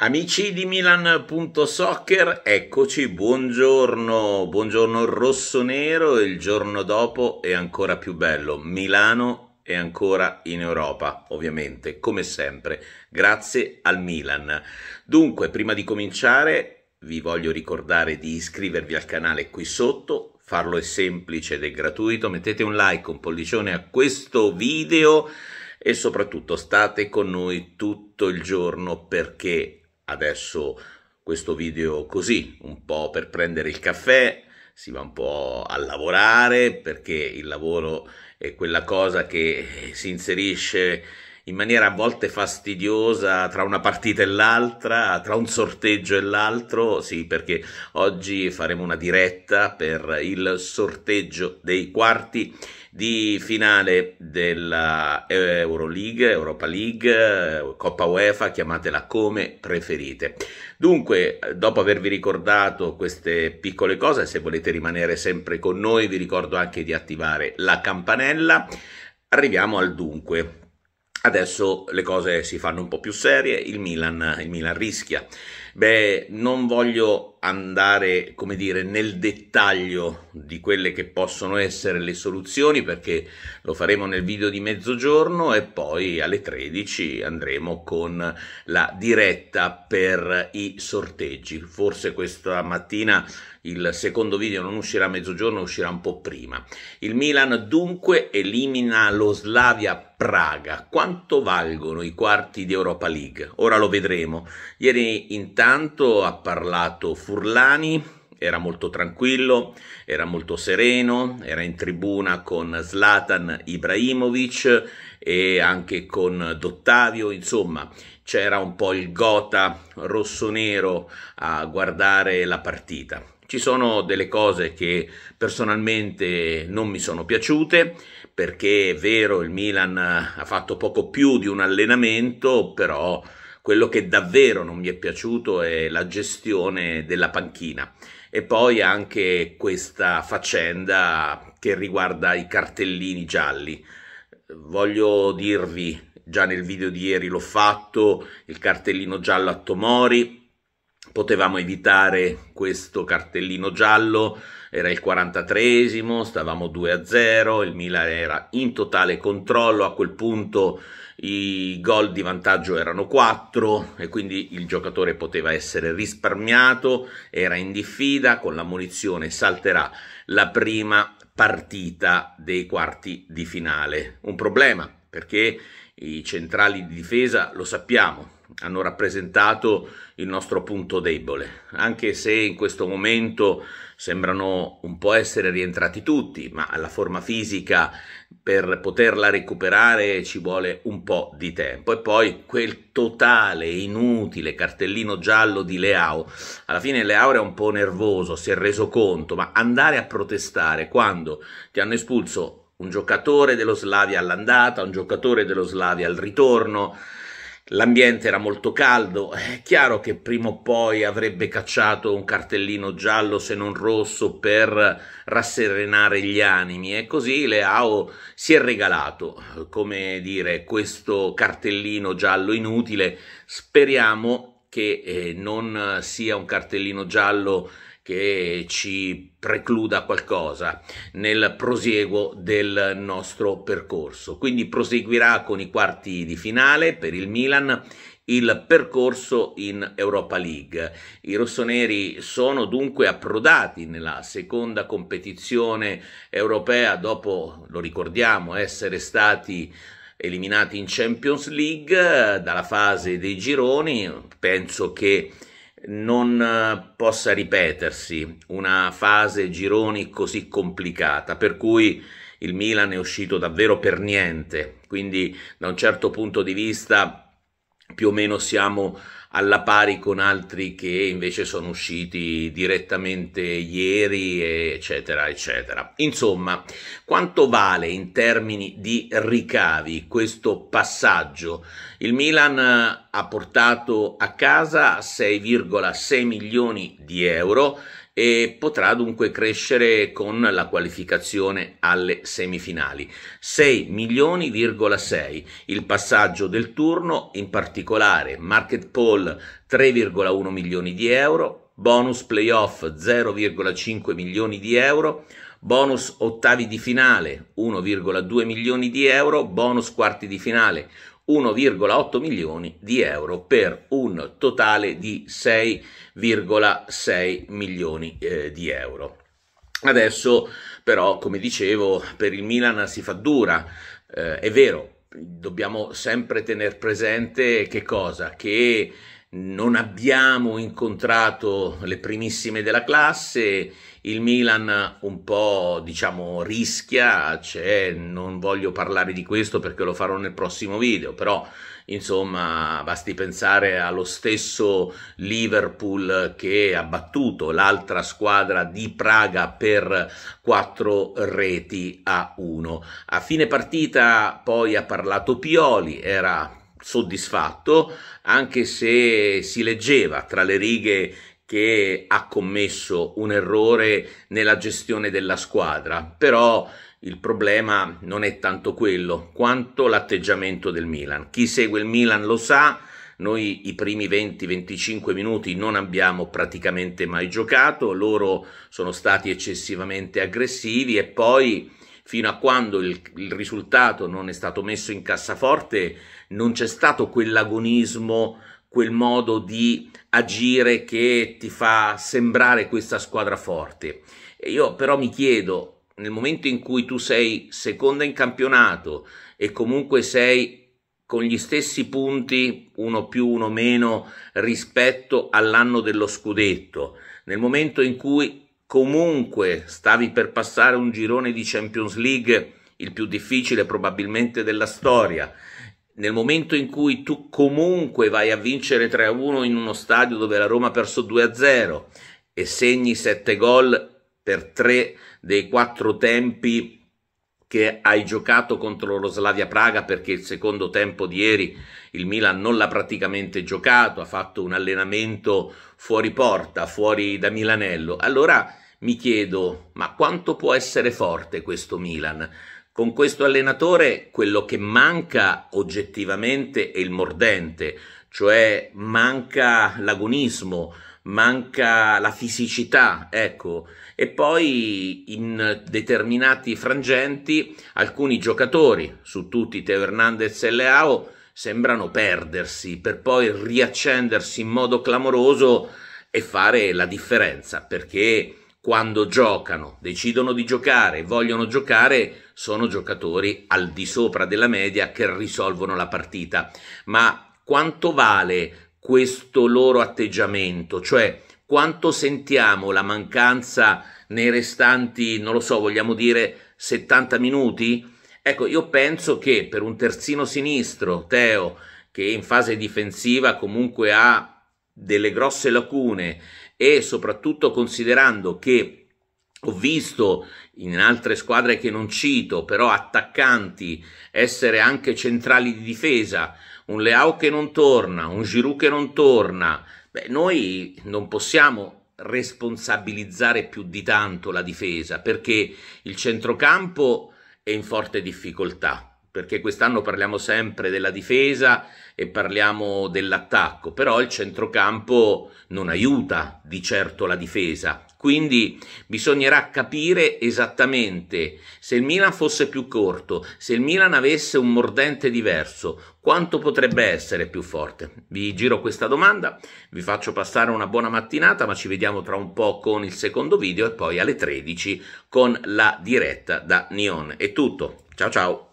Amici di Milan.soccer, eccoci, buongiorno, buongiorno rosso-nero, il giorno dopo è ancora più bello, Milano è ancora in Europa, ovviamente, come sempre, grazie al Milan. Dunque, prima di cominciare, vi voglio ricordare di iscrivervi al canale qui sotto, farlo è semplice ed è gratuito, mettete un like, un pollicione a questo video e soprattutto state con noi tutto il giorno perché adesso questo video così, un po' per prendere il caffè, si va un po' a lavorare perché il lavoro è quella cosa che si inserisce in maniera a volte fastidiosa tra una partita e l'altra, tra un sorteggio e l'altro, sì, perché oggi faremo una diretta per il sorteggio dei quarti di finale della eh, Euroleague, Europa League, eh, Coppa UEFA, chiamatela come preferite. Dunque, dopo avervi ricordato queste piccole cose, se volete rimanere sempre con noi, vi ricordo anche di attivare la campanella. Arriviamo al dunque. Adesso le cose si fanno un po' più serie, il Milan, il Milan rischia Beh, non voglio andare, come dire, nel dettaglio di quelle che possono essere le soluzioni perché lo faremo nel video di mezzogiorno e poi alle 13 andremo con la diretta per i sorteggi. Forse questa mattina il secondo video non uscirà a mezzogiorno, uscirà un po' prima. Il Milan dunque elimina lo Slavia Praga. Quanto valgono i quarti di Europa League? Ora lo vedremo. Ieri intanto tanto ha parlato Furlani, era molto tranquillo, era molto sereno, era in tribuna con Zlatan Ibrahimovic e anche con Dottavio, insomma c'era un po' il gota rosso-nero a guardare la partita. Ci sono delle cose che personalmente non mi sono piaciute, perché è vero il Milan ha fatto poco più di un allenamento, però quello che davvero non mi è piaciuto è la gestione della panchina e poi anche questa faccenda che riguarda i cartellini gialli. Voglio dirvi, già nel video di ieri l'ho fatto, il cartellino giallo a Tomori, potevamo evitare questo cartellino giallo, era il 43esimo, stavamo 2 0, il Milan era in totale controllo, a quel punto i gol di vantaggio erano 4 e quindi il giocatore poteva essere risparmiato, era in diffida, con la munizione salterà la prima partita dei quarti di finale. Un problema perché i centrali di difesa, lo sappiamo, hanno rappresentato il nostro punto debole, anche se in questo momento sembrano un po' essere rientrati tutti, ma la forma fisica per poterla recuperare ci vuole un po' di tempo. E poi quel totale inutile cartellino giallo di Leao. Alla fine Leao era un po' nervoso, si è reso conto, ma andare a protestare quando ti hanno espulso un giocatore dello Slavia all'andata, un giocatore dello Slavia al ritorno, L'ambiente era molto caldo, è chiaro che prima o poi avrebbe cacciato un cartellino giallo se non rosso per rasserenare gli animi e così Leao si è regalato, come dire, questo cartellino giallo inutile. Speriamo che eh, non sia un cartellino giallo che ci precluda qualcosa nel prosieguo del nostro percorso. Quindi proseguirà con i quarti di finale per il Milan il percorso in Europa League. I rossoneri sono dunque approdati nella seconda competizione europea dopo, lo ricordiamo, essere stati eliminati in Champions League eh, dalla fase dei gironi. Penso che non eh, possa ripetersi una fase gironi così complicata, per cui il Milan è uscito davvero per niente, quindi da un certo punto di vista più o meno siamo alla pari con altri che invece sono usciti direttamente ieri, eccetera, eccetera. Insomma, quanto vale in termini di ricavi questo passaggio? Il Milan ha portato a casa 6,6 milioni di euro e potrà dunque crescere con la qualificazione alle semifinali. 6 milioni,6 il passaggio del turno, in particolare market poll 3,1 milioni di euro, bonus playoff 0,5 milioni di euro, bonus ottavi di finale 1,2 milioni di euro, bonus quarti di finale 1,8 milioni di euro per un totale di 6,6 milioni eh, di euro. Adesso però, come dicevo, per il Milan si fa dura, eh, è vero, dobbiamo sempre tenere presente che cosa? Che non abbiamo incontrato le primissime della classe, il Milan un po' diciamo rischia, cioè, non voglio parlare di questo perché lo farò nel prossimo video, però insomma basti pensare allo stesso Liverpool che ha battuto l'altra squadra di Praga per quattro reti a uno. A fine partita poi ha parlato Pioli, era soddisfatto, anche se si leggeva tra le righe che ha commesso un errore nella gestione della squadra, però il problema non è tanto quello quanto l'atteggiamento del Milan. Chi segue il Milan lo sa, noi i primi 20-25 minuti non abbiamo praticamente mai giocato, loro sono stati eccessivamente aggressivi e poi fino a quando il, il risultato non è stato messo in cassaforte, non c'è stato quell'agonismo, quel modo di agire che ti fa sembrare questa squadra forte. E io però mi chiedo, nel momento in cui tu sei seconda in campionato e comunque sei con gli stessi punti, uno più, uno meno, rispetto all'anno dello scudetto, nel momento in cui comunque stavi per passare un girone di Champions League, il più difficile probabilmente della storia, nel momento in cui tu comunque vai a vincere 3-1 in uno stadio dove la Roma ha perso 2-0 e segni 7 gol per 3 dei 4 tempi che hai giocato contro lo Slavia Praga perché il secondo tempo di ieri il Milan non l'ha praticamente giocato, ha fatto un allenamento fuori porta, fuori da Milanello. Allora mi chiedo, ma quanto può essere forte questo Milan? Con questo allenatore quello che manca oggettivamente è il mordente, cioè manca l'agonismo, manca la fisicità, ecco, e poi in determinati frangenti alcuni giocatori, su tutti Teo Hernandez e Leao, sembrano perdersi per poi riaccendersi in modo clamoroso e fare la differenza, perché quando giocano, decidono di giocare, vogliono giocare, sono giocatori al di sopra della media che risolvono la partita. Ma quanto vale questo loro atteggiamento, cioè quanto sentiamo la mancanza nei restanti, non lo so, vogliamo dire 70 minuti? Ecco, io penso che per un terzino sinistro, Teo, che in fase difensiva comunque ha delle grosse lacune e soprattutto considerando che ho visto in altre squadre che non cito, però attaccanti essere anche centrali di difesa, un Leao che non torna, un Giroud che non torna, beh, noi non possiamo responsabilizzare più di tanto la difesa perché il centrocampo è in forte difficoltà perché quest'anno parliamo sempre della difesa e parliamo dell'attacco, però il centrocampo non aiuta di certo la difesa, quindi bisognerà capire esattamente se il Milan fosse più corto, se il Milan avesse un mordente diverso, quanto potrebbe essere più forte. Vi giro questa domanda, vi faccio passare una buona mattinata, ma ci vediamo tra un po' con il secondo video e poi alle 13 con la diretta da Neon. È tutto, ciao ciao!